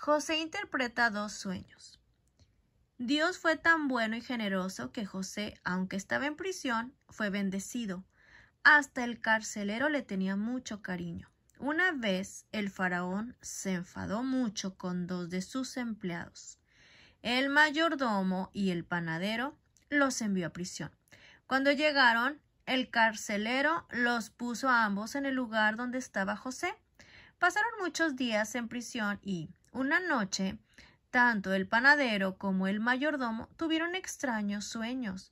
José interpreta dos sueños. Dios fue tan bueno y generoso que José, aunque estaba en prisión, fue bendecido. Hasta el carcelero le tenía mucho cariño. Una vez el faraón se enfadó mucho con dos de sus empleados. El mayordomo y el panadero los envió a prisión. Cuando llegaron, el carcelero los puso a ambos en el lugar donde estaba José Pasaron muchos días en prisión y, una noche, tanto el panadero como el mayordomo tuvieron extraños sueños.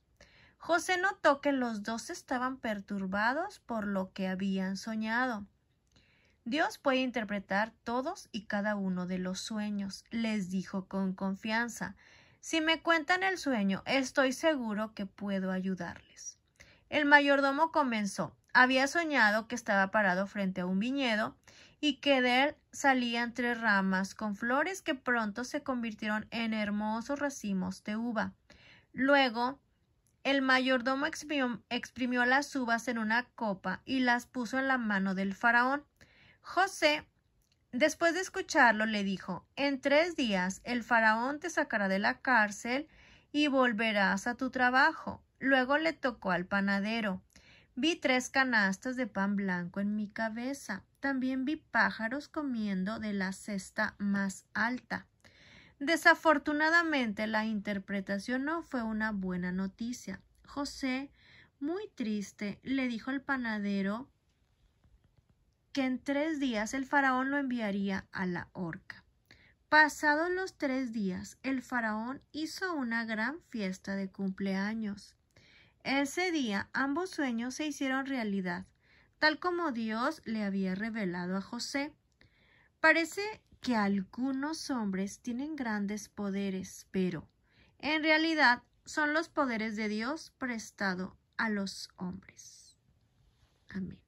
José notó que los dos estaban perturbados por lo que habían soñado. Dios puede interpretar todos y cada uno de los sueños, les dijo con confianza. Si me cuentan el sueño, estoy seguro que puedo ayudarles. El mayordomo comenzó. Había soñado que estaba parado frente a un viñedo y que de él salían tres ramas con flores que pronto se convirtieron en hermosos racimos de uva. Luego, el mayordomo exprimió, exprimió las uvas en una copa y las puso en la mano del faraón. José, después de escucharlo, le dijo En tres días el faraón te sacará de la cárcel y volverás a tu trabajo. Luego le tocó al panadero. Vi tres canastas de pan blanco en mi cabeza. También vi pájaros comiendo de la cesta más alta. Desafortunadamente la interpretación no fue una buena noticia. José, muy triste, le dijo al panadero que en tres días el faraón lo enviaría a la horca. Pasados los tres días, el faraón hizo una gran fiesta de cumpleaños. Ese día ambos sueños se hicieron realidad, tal como Dios le había revelado a José. Parece que algunos hombres tienen grandes poderes, pero en realidad son los poderes de Dios prestado a los hombres. Amén.